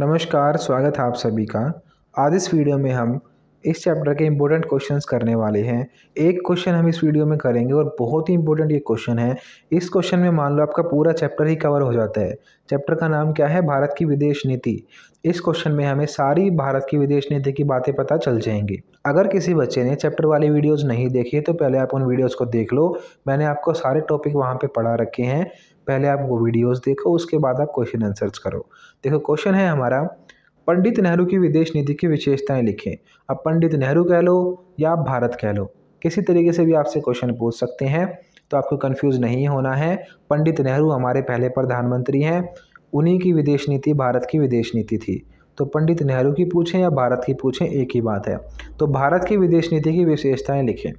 नमस्कार स्वागत है आप सभी का आज इस वीडियो में हम इस चैप्टर के इम्पोर्टेंट क्वेश्चंस करने वाले हैं एक क्वेश्चन हम इस वीडियो में करेंगे और बहुत ही इंपॉर्टेंट ये क्वेश्चन है इस क्वेश्चन में मान लो आपका पूरा चैप्टर ही कवर हो जाता है चैप्टर का नाम क्या है भारत की विदेश नीति इस क्वेश्चन में हमें सारी भारत की विदेश नीति की बातें पता चल जाएंगी अगर किसी बच्चे ने चैप्टर वाली वीडियोज़ नहीं देखी तो पहले आप उन वीडियोज़ को देख लो मैंने आपको सारे टॉपिक वहाँ पर पढ़ा रखे हैं पहले आप वो वीडियोस देखो उसके बाद आप क्वेश्चन आंसर्स करो देखो क्वेश्चन है हमारा पंडित नेहरू की विदेश नीति की विशेषताएं लिखें अब पंडित नेहरू कह लो या आप भारत कह लो किसी तरीके से भी आपसे क्वेश्चन पूछ सकते हैं तो आपको कन्फ्यूज़ नहीं होना है पंडित नेहरू हमारे पहले प्रधानमंत्री हैं उन्हीं की विदेश नीति भारत की विदेश नीति थी तो पंडित नेहरू की पूछें या भारत की पूछें एक ही बात है तो भारत की विदेश नीति की विशेषताएं लिखें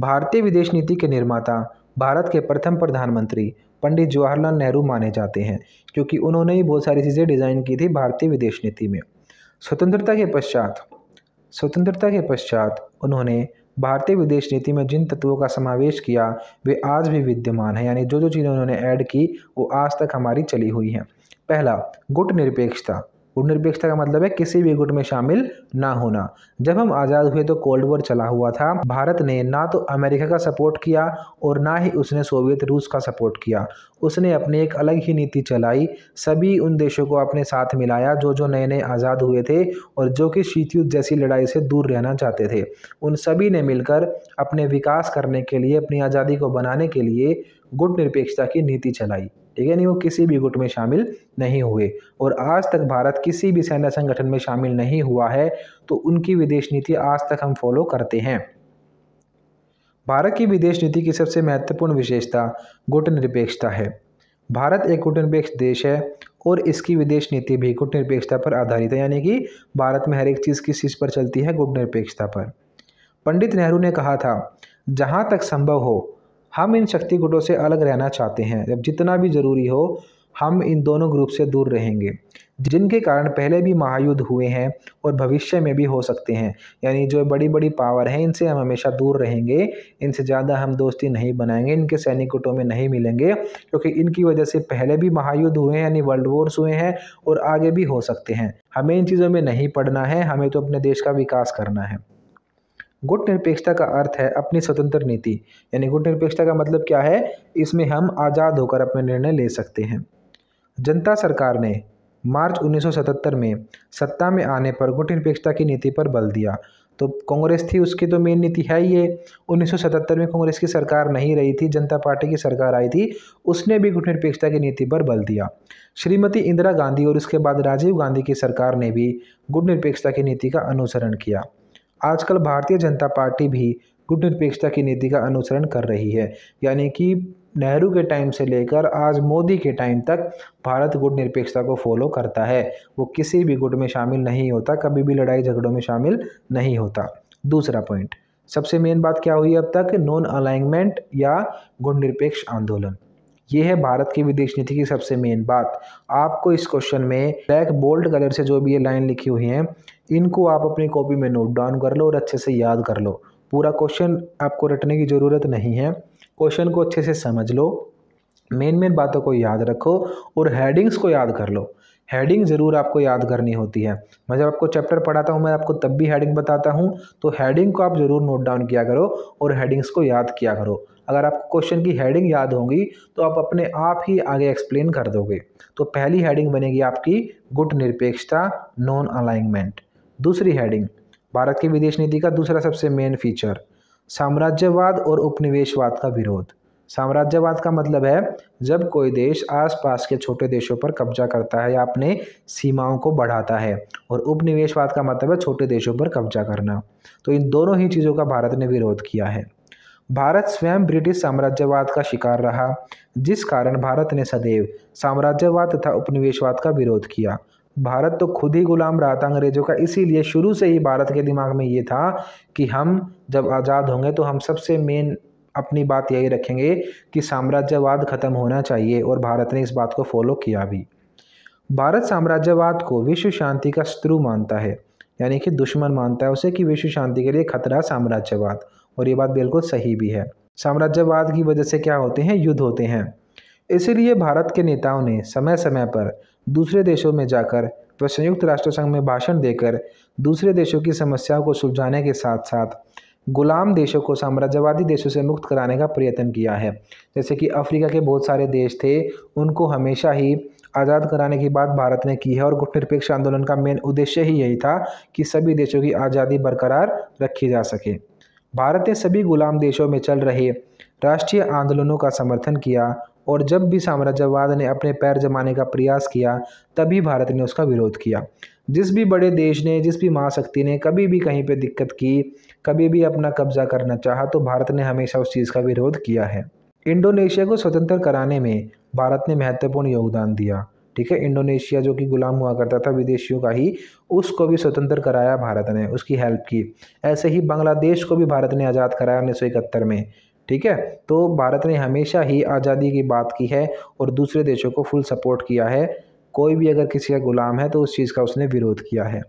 भारतीय विदेश नीति के निर्माता भारत के प्रथम प्रधानमंत्री पंडित जवाहरलाल नेहरू माने जाते हैं क्योंकि उन्होंने ही बहुत सारी चीज़ें डिज़ाइन की थी भारतीय विदेश नीति में स्वतंत्रता के पश्चात स्वतंत्रता के पश्चात उन्होंने भारतीय विदेश नीति में जिन तत्वों का समावेश किया वे आज भी विद्यमान हैं यानी जो जो चीज़ें उन्होंने ऐड की वो आज तक हमारी चली हुई हैं पहला गुट निरपेक्षता गुट निरपेक्षता का मतलब है किसी भी गुट में शामिल ना होना जब हम आज़ाद हुए तो कोल्ड वॉर चला हुआ था भारत ने ना तो अमेरिका का सपोर्ट किया और ना ही उसने सोवियत रूस का सपोर्ट किया उसने अपनी एक अलग ही नीति चलाई सभी उन देशों को अपने साथ मिलाया जो जो नए नए आज़ाद हुए थे और जो कि शीत युद्ध जैसी लड़ाई से दूर रहना चाहते थे उन सभी ने मिलकर अपने विकास करने के लिए अपनी आज़ादी को बनाने के लिए गुट निरपेक्षता की नीति चलाई ठीक है नहीं वो किसी भी गुट में शामिल नहीं हुए और आज तक भारत किसी भी सैन्य संगठन में शामिल नहीं हुआ है तो उनकी विदेश नीति आज तक हम फॉलो करते हैं भारत की विदेश नीति की सबसे महत्वपूर्ण विशेषता गुट निरपेक्षता है भारत एक गुटनिरपेक्ष देश है और इसकी विदेश नीति भी गुटनिरपेक्षता पर आधारित है यानी कि भारत में हर एक चीज़ किस चीज़ पर चलती है गुटनिरपेक्षता पर पंडित नेहरू ने कहा था जहाँ तक संभव हो हम इन शक्ति गुटों से अलग रहना चाहते हैं जब जितना भी ज़रूरी हो हम इन दोनों ग्रुप से दूर रहेंगे जिनके कारण पहले भी महायुद्ध हुए हैं और भविष्य में भी हो सकते हैं यानी जो बड़ी बड़ी पावर हैं इनसे हम हमेशा दूर रहेंगे इनसे ज़्यादा हम दोस्ती नहीं बनाएंगे इनके सैनिक गुटों में नहीं मिलेंगे क्योंकि इनकी वजह से पहले भी महायुद्ध हुए हैं यानी वर्ल्ड वॉर्स हुए हैं और आगे भी हो सकते हैं हमें इन चीज़ों में नहीं पढ़ना है हमें तो अपने देश का विकास करना है गुट निरपेक्षता का अर्थ है अपनी स्वतंत्र नीति यानी गुट निरपेक्षता का मतलब क्या है इसमें हम आज़ाद होकर अपने निर्णय ले सकते हैं जनता सरकार ने मार्च 1977 में सत्ता में आने पर गुट निरपेक्षता की नीति पर बल दिया तो कांग्रेस थी उसकी तो मेन नीति है ये 1977 में कांग्रेस की सरकार नहीं रही थी जनता पार्टी की सरकार आई थी उसने भी गुट निरपेक्षता की नीति पर बल दिया श्रीमती इंदिरा गांधी और उसके बाद राजीव गांधी की सरकार ने भी गुट निरपेक्षता की नीति का अनुसरण किया आजकल भारतीय जनता पार्टी भी गुटनिरपेक्षता की नीति का अनुसरण कर रही है यानी कि नेहरू के टाइम से लेकर आज मोदी के टाइम तक भारत गुट निरपेक्षता को फॉलो करता है वो किसी भी गुट में शामिल नहीं होता कभी भी लड़ाई झगड़ों में शामिल नहीं होता दूसरा पॉइंट सबसे मेन बात क्या हुई अब तक नॉन अलाइनमेंट या गुट निरपेक्ष आंदोलन ये है भारत की विदेश नीति की सबसे मेन बात आपको इस क्वेश्चन में ब्लैक बोल्ड कलर से जो भी ये लाइन लिखी हुई है इनको आप अपनी कॉपी में नोट डाउन कर लो और अच्छे से याद कर लो पूरा क्वेश्चन आपको रटने की ज़रूरत नहीं है क्वेश्चन को अच्छे से समझ लो मेन मेन बातों को याद रखो और हेडिंग्स को याद कर लो हेडिंग ज़रूर आपको याद करनी होती है मैं जब आपको चैप्टर पढ़ाता हूँ मैं आपको तब भी हेडिंग बताता हूँ तो हेडिंग को आप ज़रूर नोट डाउन किया करो और हेडिंग्स को याद किया करो अगर आपको क्वेश्चन की हेडिंग याद होगी तो आप अपने आप ही आगे एक्सप्लेन कर दोगे तो पहली हेडिंग बनेगी आपकी गुट निरपेक्षता नॉन अलाइनमेंट दूसरी हेडिंग भारत की विदेश नीति का दूसरा सबसे मेन फीचर साम्राज्यवाद और उपनिवेशवाद का विरोध साम्राज्यवाद का मतलब है जब कोई देश आसपास के छोटे देशों पर कब्जा करता है या अपने सीमाओं को बढ़ाता है और उपनिवेशवाद का मतलब है छोटे देशों पर कब्जा करना तो इन दोनों ही चीज़ों का भारत ने विरोध किया है भारत स्वयं ब्रिटिश साम्राज्यवाद का शिकार रहा जिस कारण भारत ने सदैव साम्राज्यवाद तथा उपनिवेशवाद का विरोध किया भारत तो खुद ही गुलाम रहा था अंग्रेजों का इसीलिए शुरू से ही भारत के दिमाग में ये था कि हम जब आज़ाद होंगे तो हम सबसे मेन अपनी बात यही रखेंगे कि साम्राज्यवाद ख़त्म होना चाहिए और भारत ने इस बात को फॉलो किया भी भारत साम्राज्यवाद को विश्व शांति का शत्रु मानता है यानी कि दुश्मन मानता है उसे कि विश्व शांति के लिए खतरा साम्राज्यवाद और ये बात बिल्कुल सही भी है साम्राज्यवाद की वजह से क्या होते हैं युद्ध होते हैं इसीलिए भारत के नेताओं ने समय समय पर दूसरे देशों में जाकर व संयुक्त राष्ट्र संघ में भाषण देकर दूसरे देशों की समस्याओं को सुलझाने के साथ साथ गुलाम देशों को साम्राज्यवादी देशों से मुक्त कराने का प्रयत्न किया है जैसे कि अफ्रीका के बहुत सारे देश थे उनको हमेशा ही आज़ाद कराने की बात भारत ने की है और गुटनिरपेक्ष आंदोलन का मेन उद्देश्य ही यही था कि सभी देशों की आज़ादी बरकरार रखी जा सके भारत ने सभी गुलाम देशों में चल रहे राष्ट्रीय आंदोलनों का समर्थन किया और जब भी साम्राज्यवाद ने अपने पैर जमाने का प्रयास किया तभी भारत ने उसका विरोध किया जिस भी बड़े देश ने जिस भी महाशक्ति ने कभी भी कहीं पे दिक्कत की कभी भी अपना कब्जा करना चाहा तो भारत ने हमेशा उस चीज़ का विरोध किया है इंडोनेशिया को स्वतंत्र कराने में भारत ने महत्वपूर्ण योगदान दिया ठीक है इंडोनेशिया जो कि गुलाम हुआ करता था विदेशियों का ही उसको भी स्वतंत्र कराया भारत ने उसकी हेल्प की ऐसे ही बांग्लादेश को भी भारत ने आज़ाद कराया उन्नीस में ठीक है तो भारत ने हमेशा ही आज़ादी की बात की है और दूसरे देशों को फुल सपोर्ट किया है कोई भी अगर किसी का गुलाम है तो उस चीज़ का उसने विरोध किया है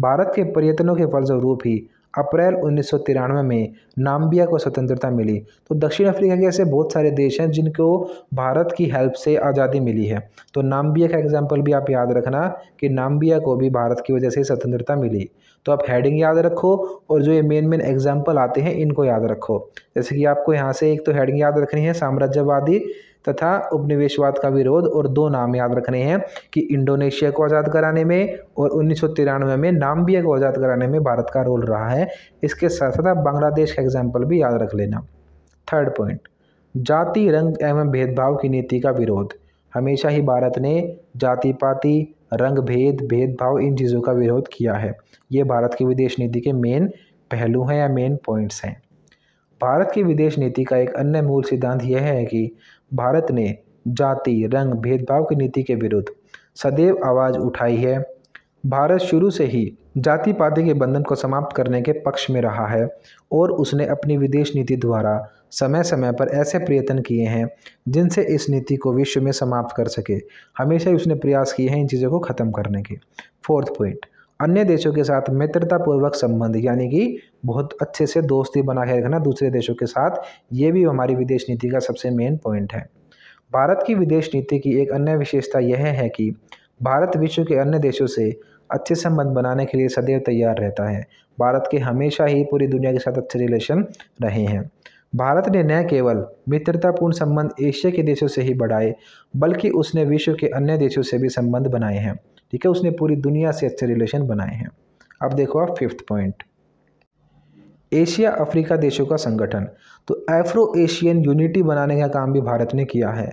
भारत के प्रयत्नों के फलस्वरूप ही अप्रैल उन्नीस में नाम्बिया को स्वतंत्रता मिली तो दक्षिण अफ्रीका के ऐसे बहुत सारे देश हैं जिनको भारत की हेल्प से आज़ादी मिली है तो नाम्बिया का एग्जाम्पल भी आप याद रखना कि नाम्बिया को भी भारत की वजह से स्वतंत्रता मिली तो आप हेडिंग याद रखो और जो ये मेन मेन एग्जाम्पल आते हैं इनको याद रखो जैसे कि आपको यहाँ से एक तो हेडिंग याद रखनी है साम्राज्यवादी तथा उपनिवेशवाद का विरोध और दो नाम याद रखने हैं कि इंडोनेशिया को आज़ाद कराने में और उन्नीस में नामबिया को आज़ाद कराने में भारत का रोल रहा है इसके साथ साथ आप बांग्लादेश का एग्जाम्पल भी याद रख लेना थर्ड पॉइंट जाति रंग एवं भेदभाव की नीति का विरोध हमेशा ही भारत ने जाति पाति रंग भेद भेदभाव इन चीज़ों का विरोध किया है ये भारत की विदेश नीति के मेन पहलू हैं या मेन पॉइंट्स हैं भारत की विदेश नीति का एक अन्य मूल सिद्धांत यह है कि भारत ने जाति रंग भेदभाव की नीति के विरुद्ध सदैव आवाज़ उठाई है भारत शुरू से ही जाति पाति के बंधन को समाप्त करने के पक्ष में रहा है और उसने अपनी विदेश नीति द्वारा समय समय पर ऐसे प्रयत्न किए हैं जिनसे इस नीति को विश्व में समाप्त कर सके हमेशा ही उसने प्रयास किए हैं इन चीज़ों को ख़त्म करने के फोर्थ पॉइंट अन्य देशों के साथ मित्रतापूर्वक संबंध यानी कि बहुत अच्छे से दोस्ती बना के रखना दूसरे देशों के साथ ये भी हमारी विदेश नीति का सबसे मेन पॉइंट है भारत की विदेश नीति की एक अन्य विशेषता यह है कि भारत विश्व के अन्य देशों से अच्छे संबंध बनाने के लिए सदैव तैयार रहता है भारत के हमेशा ही पूरी दुनिया के साथ अच्छे रिलेशन रहे हैं भारत ने न केवल मित्रतापूर्ण संबंध एशिया के देशों से ही बढ़ाए बल्कि उसने विश्व के अन्य देशों से भी संबंध बनाए हैं ठीक है उसने पूरी दुनिया से अच्छे रिलेशन बनाए हैं अब देखो आप फिफ्थ पॉइंट एशिया अफ्रीका देशों का संगठन तो एफ्रो एशियन यूनिटी बनाने का काम भी भारत ने किया है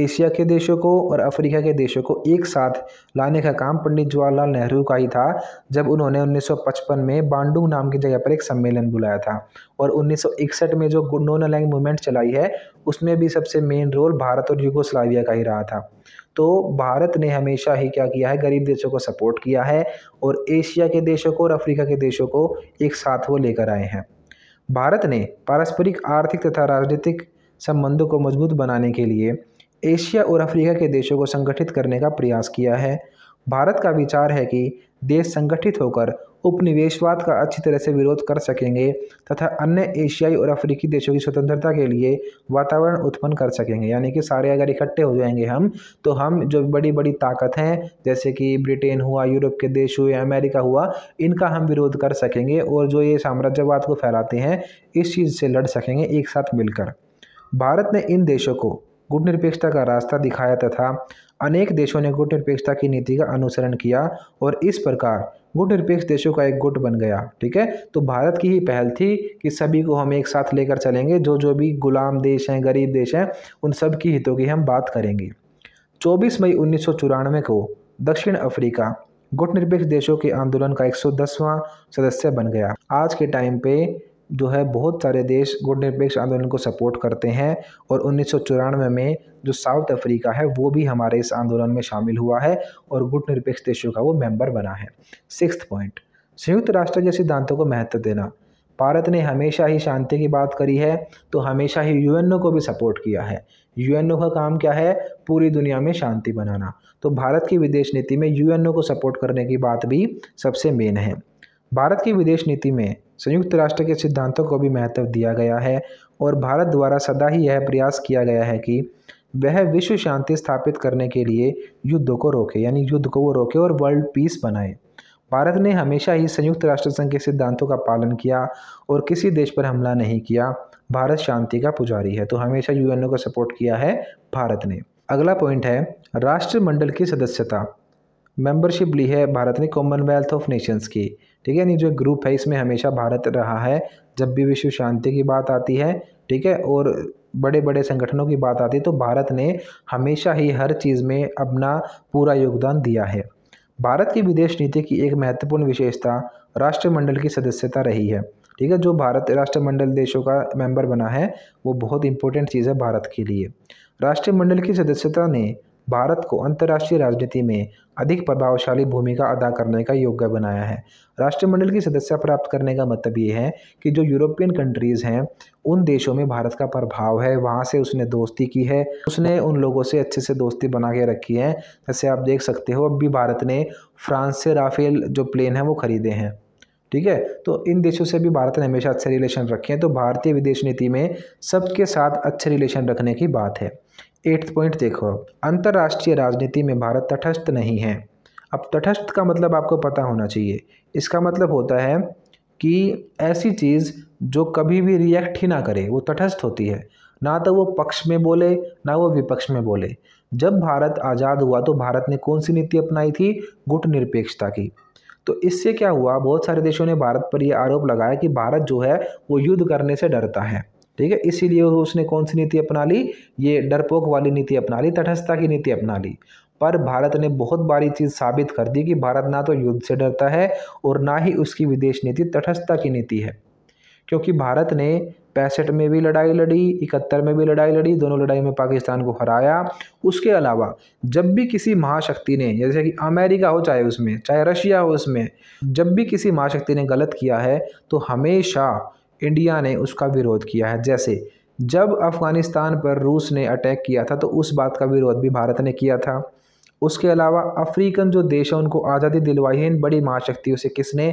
एशिया के देशों को और अफ्रीका के देशों को एक साथ लाने का काम पंडित जवाहरलाल नेहरू का ही था जब उन्होंने 1955 में बांडुंग नाम की जगह पर एक सम्मेलन बुलाया था और 1961 में जो नॉन अलैंग मूवमेंट चलाई है उसमें भी सबसे मेन रोल भारत और यूगोस्लाविया का ही रहा था तो भारत ने हमेशा ही क्या किया है गरीब देशों को सपोर्ट किया है और एशिया के देशों को और अफ्रीका के देशों को एक साथ वो लेकर आए हैं भारत ने पारस्परिक आर्थिक तथा राजनीतिक संबंधों को मजबूत बनाने के लिए एशिया और अफ्रीका के देशों को संगठित करने का प्रयास किया है भारत का विचार है कि देश संगठित होकर उपनिवेशवाद का अच्छी तरह से विरोध कर सकेंगे तथा अन्य एशियाई और अफ्रीकी देशों की स्वतंत्रता के लिए वातावरण उत्पन्न कर सकेंगे यानी कि सारे अगर इकट्ठे हो जाएंगे हम तो हम जो बड़ी बड़ी ताकत हैं जैसे कि ब्रिटेन हुआ यूरोप के देश हुए अमेरिका हुआ इनका हम विरोध कर सकेंगे और जो ये साम्राज्यवाद को फैलाते हैं इस चीज़ से लड़ सकेंगे एक साथ मिलकर भारत ने इन देशों को गुटनिरपेक्षता का रास्ता दिखाया तथा अनेक देशों ने गुटनिरपेक्षता की नीति का अनुसरण किया और इस प्रकार गुटनिरपेक्ष देशों का एक गुट बन गया ठीक है तो भारत की ही पहल थी कि सभी को हम एक साथ लेकर चलेंगे जो जो भी गुलाम देश हैं गरीब देश हैं उन सब की हितों की हम बात करेंगे 24 मई उन्नीस को दक्षिण अफ्रीका गुटनिरपेक्ष देशों के आंदोलन का 110वां सदस्य बन गया आज के टाइम पे जो है बहुत सारे देश गुट निरपेक्ष आंदोलन को सपोर्ट करते हैं और उन्नीस में जो साउथ अफ्रीका है वो भी हमारे इस आंदोलन में शामिल हुआ है और गुट निरपेक्ष देशों का वो मेंबर बना है सिक्स पॉइंट संयुक्त राष्ट्र के सिद्धांतों को महत्व देना भारत ने हमेशा ही शांति की बात करी है तो हमेशा ही यूएनओ को भी सपोर्ट किया है यूएनओ का काम क्या है पूरी दुनिया में शांति बनाना तो भारत की विदेश नीति में यूएनओ को सपोर्ट करने की बात भी सबसे मेन है भारत की विदेश नीति में संयुक्त राष्ट्र के सिद्धांतों को भी महत्व दिया गया है और भारत द्वारा सदा ही यह प्रयास किया गया है कि वह विश्व शांति स्थापित करने के लिए युद्धों को रोके यानी युद्ध को वो रोके और वर्ल्ड पीस बनाए भारत ने हमेशा ही संयुक्त राष्ट्र संघ के सिद्धांतों का पालन किया और किसी देश पर हमला नहीं किया भारत शांति का पुजारी है तो हमेशा यूएनओ को सपोर्ट किया है भारत ने अगला पॉइंट है राष्ट्रमंडल की सदस्यता मेंबरशिप ली है भारत ने कॉमनवेल्थ ऑफ नेशंस की ठीक है यानी जो ग्रुप है इसमें हमेशा भारत रहा है जब भी विश्व शांति की बात आती है ठीक है और बड़े बड़े संगठनों की बात आती है तो भारत ने हमेशा ही हर चीज़ में अपना पूरा योगदान दिया है भारत की विदेश नीति की एक महत्वपूर्ण विशेषता राष्ट्रमंडल की सदस्यता रही है ठीक है जो भारत राष्ट्रमंडल देशों का मेंबर बना है वो बहुत इंपॉर्टेंट चीज़ है भारत के लिए राष्ट्रमंडल की सदस्यता ने भारत को अंतर्राष्ट्रीय राजनीति में अधिक प्रभावशाली भूमिका अदा करने का योग्य बनाया है राष्ट्रमंडल की सदस्यता प्राप्त करने का मतलब ये है कि जो यूरोपियन कंट्रीज़ हैं उन देशों में भारत का प्रभाव है वहाँ से उसने दोस्ती की है उसने उन लोगों से अच्छे से दोस्ती बना के रखी है जैसे आप देख सकते हो अब भी भारत ने फ्रांस से राफेल जो प्लेन है वो खरीदे हैं ठीक है तो इन देशों से भी भारत ने हमेशा अच्छे रिलेशन रखे हैं तो भारतीय विदेश नीति में सबके साथ अच्छे रिलेशन रखने की बात है एट्थ पॉइंट देखो अंतर्राष्ट्रीय राजनीति में भारत तटस्थ नहीं है अब तटस्थ का मतलब आपको पता होना चाहिए इसका मतलब होता है कि ऐसी चीज़ जो कभी भी रिएक्ट ही ना करे वो तटस्थ होती है ना तो वो पक्ष में बोले ना वो विपक्ष में बोले जब भारत आज़ाद हुआ तो भारत ने कौन सी नीति अपनाई थी गुट निरपेक्षता की तो इससे क्या हुआ बहुत सारे देशों ने भारत पर यह आरोप लगाया कि भारत जो है वो युद्ध करने से डरता है ठीक है इसीलिए उसने कौन सी नीति अपना ली ये डरपोक वाली नीति अपना ली तटस्थता की नीति अपना ली पर भारत ने बहुत बारी चीज़ साबित कर दी कि भारत ना तो युद्ध से डरता है और ना ही उसकी विदेश नीति तटस्थता की नीति है क्योंकि भारत ने पैंसठ में भी लड़ाई लड़ी इकहत्तर में भी लड़ाई लड़ी दोनों लड़ाई में पाकिस्तान को हराया उसके अलावा जब भी किसी महाशक्ति ने जैसे कि अमेरिका हो चाहे उसमें चाहे रशिया हो उसमें जब भी किसी महाशक्ति ने गलत किया है तो हमेशा इंडिया ने उसका विरोध किया है जैसे जब अफ़गानिस्तान पर रूस ने अटैक किया था तो उस बात का विरोध भी भारत ने किया था उसके अलावा अफ्रीकन जो देश है उनको आज़ादी दिलवाई है इन बड़ी महाशक्तियों से किसने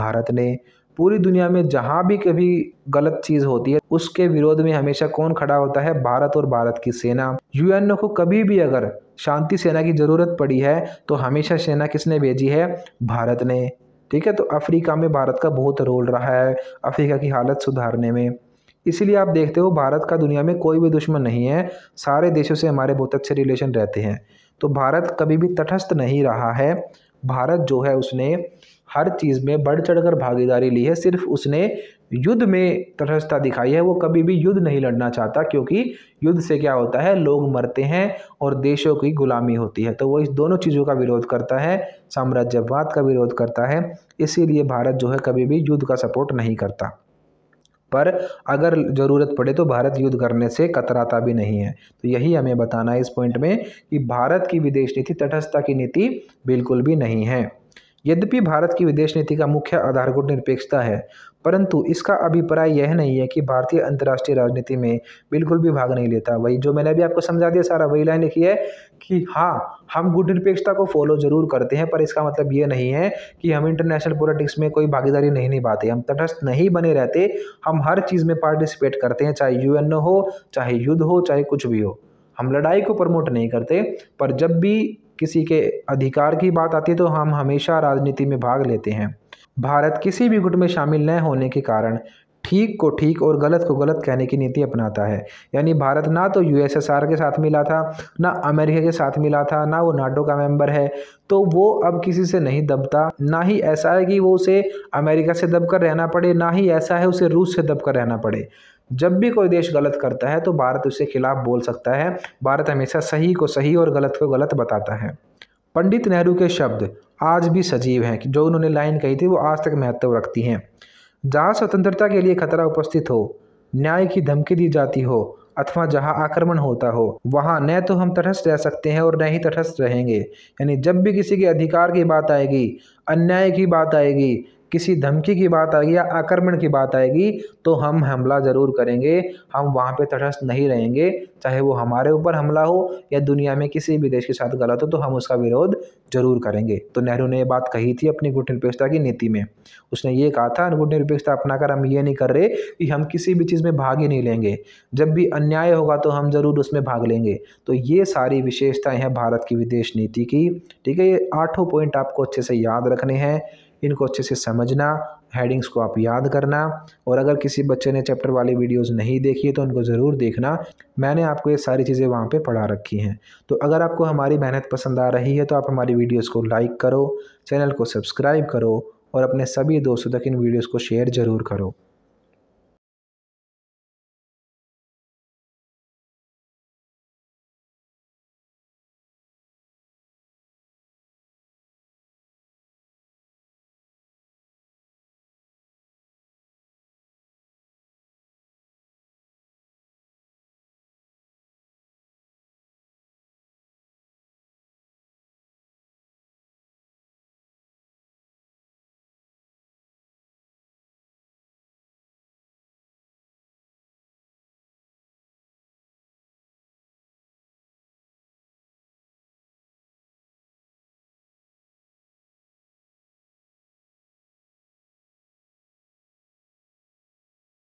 भारत ने पूरी दुनिया में जहाँ भी कभी गलत चीज़ होती है उसके विरोध में हमेशा कौन खड़ा होता है भारत और भारत की सेना यूएन को कभी भी अगर शांति सेना की ज़रूरत पड़ी है तो हमेशा सेना किसने भेजी है भारत ने ठीक है तो अफ्रीका में भारत का बहुत रोल रहा है अफ्रीका की हालत सुधारने में इसीलिए आप देखते हो भारत का दुनिया में कोई भी दुश्मन नहीं है सारे देशों से हमारे बहुत अच्छे रिलेशन रहते हैं तो भारत कभी भी तटस्थ नहीं रहा है भारत जो है उसने हर चीज़ में बढ़ चढ़ कर भागीदारी ली है सिर्फ उसने युद्ध में तटस्थता दिखाई है वो कभी भी युद्ध नहीं लड़ना चाहता क्योंकि युद्ध से क्या होता है लोग मरते हैं और देशों की गुलामी होती है तो वो इस दोनों चीज़ों का विरोध करता है साम्राज्यवाद का विरोध करता है इसीलिए भारत जो है कभी भी युद्ध का सपोर्ट नहीं करता पर अगर ज़रूरत पड़े तो भारत युद्ध करने से कतराता भी नहीं है तो यही हमें बताना है इस पॉइंट में कि भारत की विदेश नीति तटस्थता की नीति बिल्कुल भी नहीं है यद्यपि भारत की विदेश नीति का मुख्य आधारभूत निरपेक्षता है परंतु इसका अभिप्राय यह नहीं है कि भारतीय अंतर्राष्ट्रीय राजनीति में बिल्कुल भी भाग नहीं लेता वही जो मैंने अभी आपको समझा दिया सारा वही लाइन लिखी है कि हाँ हम गुड निरपेक्षता को फॉलो जरूर करते हैं पर इसका मतलब ये नहीं है कि हम इंटरनेशनल पॉलिटिक्स में कोई भागीदारी नहीं निभाते हम तटस्थ नहीं बने रहते हम हर चीज़ में पार्टिसिपेट करते हैं चाहे यू हो चाहे युद्ध हो चाहे कुछ भी हो हम लड़ाई को प्रमोट नहीं करते पर जब भी किसी के अधिकार की बात आती है तो हम हमेशा राजनीति में भाग लेते हैं भारत किसी भी गुट में शामिल न होने के कारण ठीक को ठीक और गलत को गलत कहने की नीति अपनाता है यानी भारत ना तो यूएसएसआर के साथ मिला था ना अमेरिका के साथ मिला था ना वो नाटो का मेंबर है तो वो अब किसी से नहीं दबता ना ही ऐसा है कि वो उसे अमेरिका से दबकर रहना पड़े ना ही ऐसा है उसे रूस से दबकर रहना पड़े जब भी कोई देश गलत करता है तो भारत उसके खिलाफ बोल सकता है भारत हमेशा सही को सही और गलत को गलत बताता है पंडित नेहरू के शब्द आज भी सजीव हैं जो उन्होंने लाइन कही थी वो आज तक महत्व रखती हैं जहाँ स्वतंत्रता के लिए खतरा उपस्थित हो न्याय की धमकी दी जाती हो अथवा जहाँ आक्रमण होता हो वहाँ न तो हम तटस्थ रह सकते हैं और न ही तटस्थ रहेंगे यानी जब भी किसी के अधिकार की बात आएगी अन्याय की बात आएगी किसी धमकी की बात आएगी या आक्रमण की बात आएगी तो हम हमला ज़रूर करेंगे हम वहाँ पे तटस्थ नहीं रहेंगे चाहे वो हमारे ऊपर हमला हो या दुनिया में किसी भी देश के साथ गलत हो तो हम उसका विरोध जरूर करेंगे तो नेहरू ने ये बात कही थी अपनी गुटनिरपेक्षता निरपेक्षता की नीति में उसने ये कहा था गुटनिरपेक्षता निरपेक्षता कर हम ये नहीं कर रहे कि हम किसी भी चीज़ में भाग ही नहीं लेंगे जब भी अन्याय होगा तो हम ज़रूर उसमें भाग लेंगे तो ये सारी विशेषताएँ हैं भारत की विदेश नीति की ठीक है ये आठों पॉइंट आपको अच्छे से याद रखने हैं इनको अच्छे से समझना हेडिंग्स को आप याद करना और अगर किसी बच्चे ने चैप्टर वाली वीडियोस नहीं देखी है तो उनको ज़रूर देखना मैंने आपको ये सारी चीज़ें वहाँ पे पढ़ा रखी हैं तो अगर आपको हमारी मेहनत पसंद आ रही है तो आप हमारी वीडियोस को लाइक करो चैनल को सब्सक्राइब करो और अपने सभी दोस्तों तक इन वीडियोज़ को शेयर ज़रूर करो